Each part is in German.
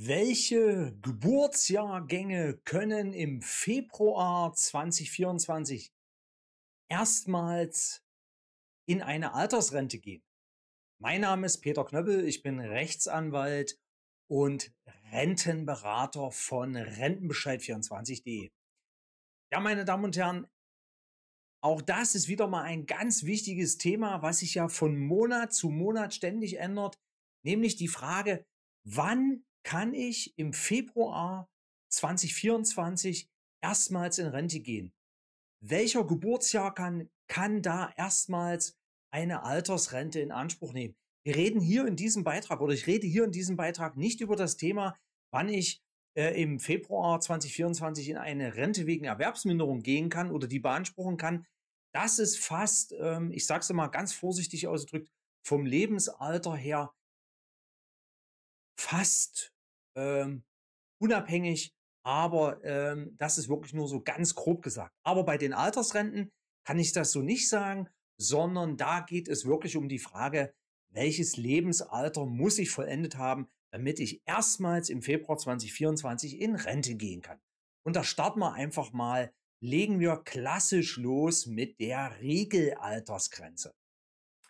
Welche Geburtsjahrgänge können im Februar 2024 erstmals in eine Altersrente gehen? Mein Name ist Peter Knöppel, ich bin Rechtsanwalt und Rentenberater von Rentenbescheid24.de. Ja, meine Damen und Herren, auch das ist wieder mal ein ganz wichtiges Thema, was sich ja von Monat zu Monat ständig ändert, nämlich die Frage, wann kann ich im Februar 2024 erstmals in Rente gehen. Welcher Geburtsjahr kann, kann da erstmals eine Altersrente in Anspruch nehmen? Wir reden hier in diesem Beitrag oder ich rede hier in diesem Beitrag nicht über das Thema, wann ich äh, im Februar 2024 in eine Rente wegen Erwerbsminderung gehen kann oder die beanspruchen kann. Das ist fast, ähm, ich sage es mal ganz vorsichtig ausgedrückt, vom Lebensalter her fast ähm, unabhängig, aber ähm, das ist wirklich nur so ganz grob gesagt. Aber bei den Altersrenten kann ich das so nicht sagen, sondern da geht es wirklich um die Frage, welches Lebensalter muss ich vollendet haben, damit ich erstmals im Februar 2024 in Rente gehen kann. Und da starten wir einfach mal, legen wir klassisch los mit der Regelaltersgrenze,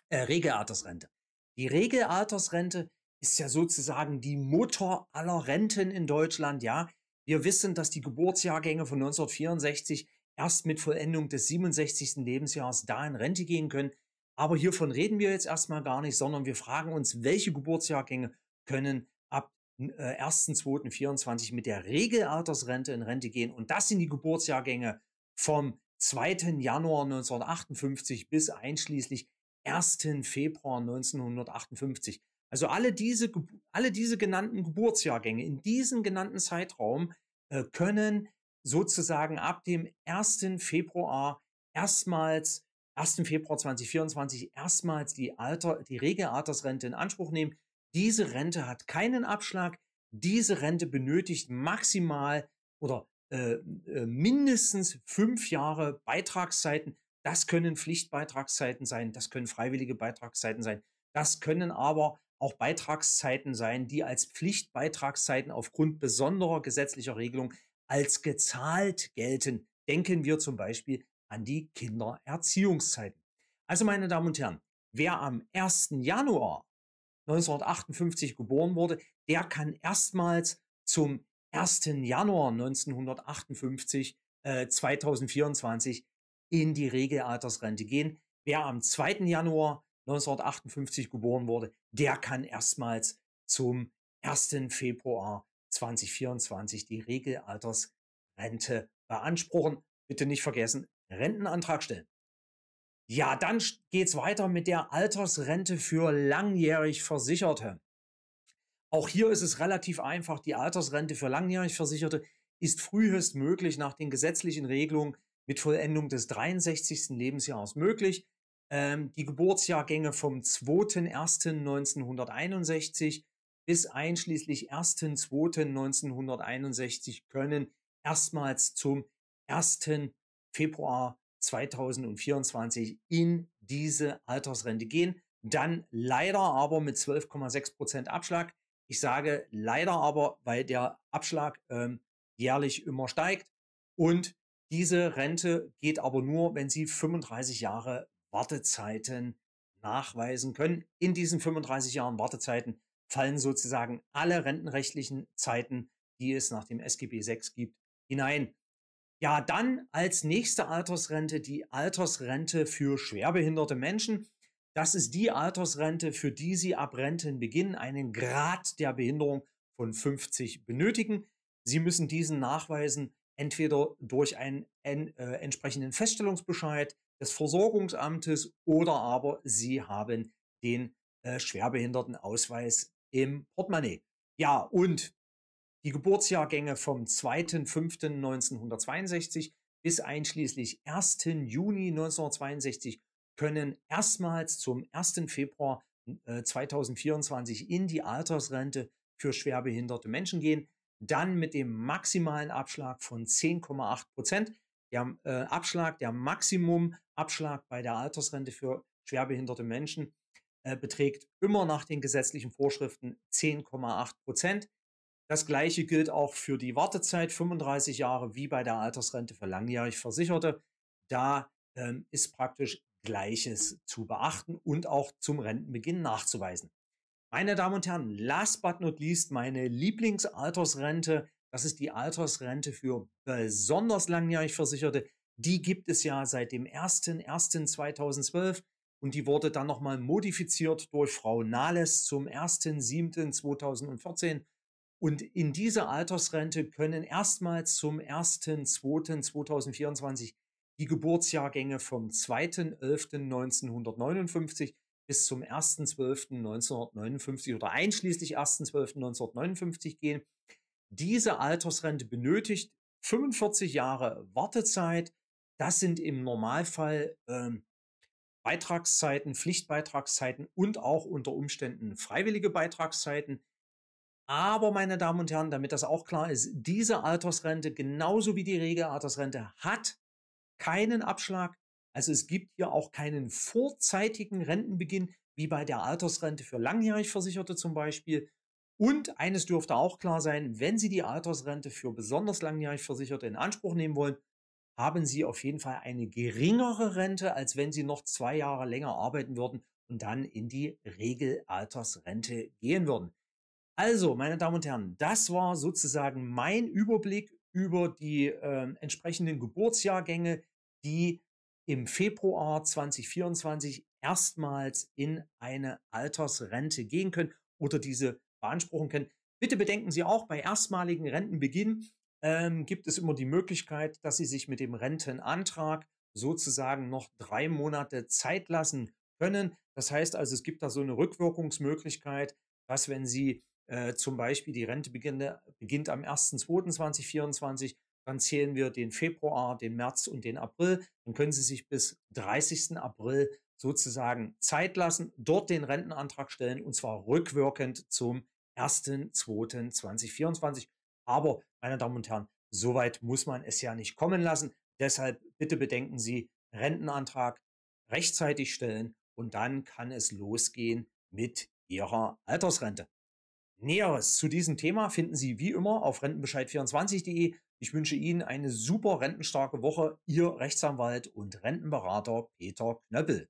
äh, Regelaltersrente. Die Regelaltersrente ist ja sozusagen die Mutter aller Renten in Deutschland, ja. Wir wissen, dass die Geburtsjahrgänge von 1964 erst mit Vollendung des 67. Lebensjahres da in Rente gehen können. Aber hiervon reden wir jetzt erstmal gar nicht, sondern wir fragen uns, welche Geburtsjahrgänge können ab 1.2.24 äh, mit der Regelaltersrente in Rente gehen. Und das sind die Geburtsjahrgänge vom 2. Januar 1958 bis einschließlich 1. Februar 1958. Also alle diese, alle diese genannten Geburtsjahrgänge in diesem genannten Zeitraum äh, können sozusagen ab dem 1. Februar erstmals, 1. Februar 2024 erstmals die Alter, die Regelaltersrente in Anspruch nehmen. Diese Rente hat keinen Abschlag. Diese Rente benötigt maximal oder äh, äh, mindestens fünf Jahre Beitragszeiten. Das können Pflichtbeitragszeiten sein, das können freiwillige Beitragszeiten sein, das können aber auch Beitragszeiten sein, die als Pflichtbeitragszeiten aufgrund besonderer gesetzlicher Regelung als gezahlt gelten. Denken wir zum Beispiel an die Kindererziehungszeiten. Also meine Damen und Herren, wer am 1. Januar 1958 geboren wurde, der kann erstmals zum 1. Januar 1958, äh, 2024 in die Regelaltersrente gehen. Wer am 2. Januar 1958 geboren wurde, der kann erstmals zum 1. Februar 2024 die Regelaltersrente beanspruchen. Bitte nicht vergessen, Rentenantrag stellen. Ja, dann geht's weiter mit der Altersrente für langjährig Versicherte. Auch hier ist es relativ einfach. Die Altersrente für langjährig Versicherte ist frühestmöglich nach den gesetzlichen Regelungen mit Vollendung des 63. Lebensjahres möglich ähm, die Geburtsjahrgänge vom 2.1.1961 bis einschließlich 1.2.1961 können erstmals zum 1. Februar 2024 in diese Altersrente gehen. Dann leider aber mit 12,6 Abschlag. Ich sage leider aber, weil der Abschlag ähm, jährlich immer steigt. Und diese Rente geht aber nur, wenn Sie 35 Jahre Wartezeiten nachweisen können. In diesen 35 Jahren Wartezeiten fallen sozusagen alle rentenrechtlichen Zeiten, die es nach dem SGB VI gibt, hinein. Ja, dann als nächste Altersrente die Altersrente für schwerbehinderte Menschen. Das ist die Altersrente, für die Sie ab Rentenbeginn einen Grad der Behinderung von 50 benötigen. Sie müssen diesen nachweisen entweder durch einen en, äh, entsprechenden Feststellungsbescheid des Versorgungsamtes oder aber Sie haben den äh, Schwerbehindertenausweis im Portemonnaie. Ja, und die Geburtsjahrgänge vom 2.5.1962 bis einschließlich 1. Juni 1962 können erstmals zum 1. Februar 2024 äh, in die Altersrente für schwerbehinderte Menschen gehen dann mit dem maximalen Abschlag von 10,8 Prozent. Der äh, Abschlag, der Maximumabschlag bei der Altersrente für schwerbehinderte Menschen äh, beträgt immer nach den gesetzlichen Vorschriften 10,8 Prozent. Das gleiche gilt auch für die Wartezeit 35 Jahre wie bei der Altersrente für langjährig Versicherte. Da ähm, ist praktisch Gleiches zu beachten und auch zum Rentenbeginn nachzuweisen. Meine Damen und Herren, last but not least, meine Lieblingsaltersrente, das ist die Altersrente für besonders langjährig Versicherte. Die gibt es ja seit dem 01.01.2012 und die wurde dann nochmal modifiziert durch Frau Nahles zum 01.07.2014. Und in diese Altersrente können erstmals zum 01.02.2024 die Geburtsjahrgänge vom 2.11.1959 bis zum 1.12.1959 oder einschließlich 1.12.1959 gehen. Diese Altersrente benötigt 45 Jahre Wartezeit. Das sind im Normalfall ähm, Beitragszeiten, Pflichtbeitragszeiten und auch unter Umständen freiwillige Beitragszeiten. Aber meine Damen und Herren, damit das auch klar ist, diese Altersrente genauso wie die Regelaltersrente hat keinen Abschlag, also es gibt hier auch keinen vorzeitigen Rentenbeginn, wie bei der Altersrente für langjährig Versicherte zum Beispiel. Und eines dürfte auch klar sein, wenn Sie die Altersrente für besonders langjährig Versicherte in Anspruch nehmen wollen, haben Sie auf jeden Fall eine geringere Rente, als wenn Sie noch zwei Jahre länger arbeiten würden und dann in die Regelaltersrente gehen würden. Also, meine Damen und Herren, das war sozusagen mein Überblick über die äh, entsprechenden Geburtsjahrgänge, die im Februar 2024 erstmals in eine Altersrente gehen können oder diese beanspruchen können. Bitte bedenken Sie auch, bei erstmaligen Rentenbeginn ähm, gibt es immer die Möglichkeit, dass Sie sich mit dem Rentenantrag sozusagen noch drei Monate Zeit lassen können. Das heißt also, es gibt da so eine Rückwirkungsmöglichkeit, dass wenn Sie äh, zum Beispiel die Rente beginnt, beginnt am 1.2.2024, dann zählen wir den Februar, den März und den April. Dann können Sie sich bis 30. April sozusagen Zeit lassen, dort den Rentenantrag stellen und zwar rückwirkend zum 1.2.2024. Aber, meine Damen und Herren, so weit muss man es ja nicht kommen lassen. Deshalb bitte bedenken Sie, Rentenantrag rechtzeitig stellen und dann kann es losgehen mit Ihrer Altersrente. Näheres zu diesem Thema finden Sie wie immer auf rentenbescheid24.de ich wünsche Ihnen eine super rentenstarke Woche. Ihr Rechtsanwalt und Rentenberater Peter Knöppel.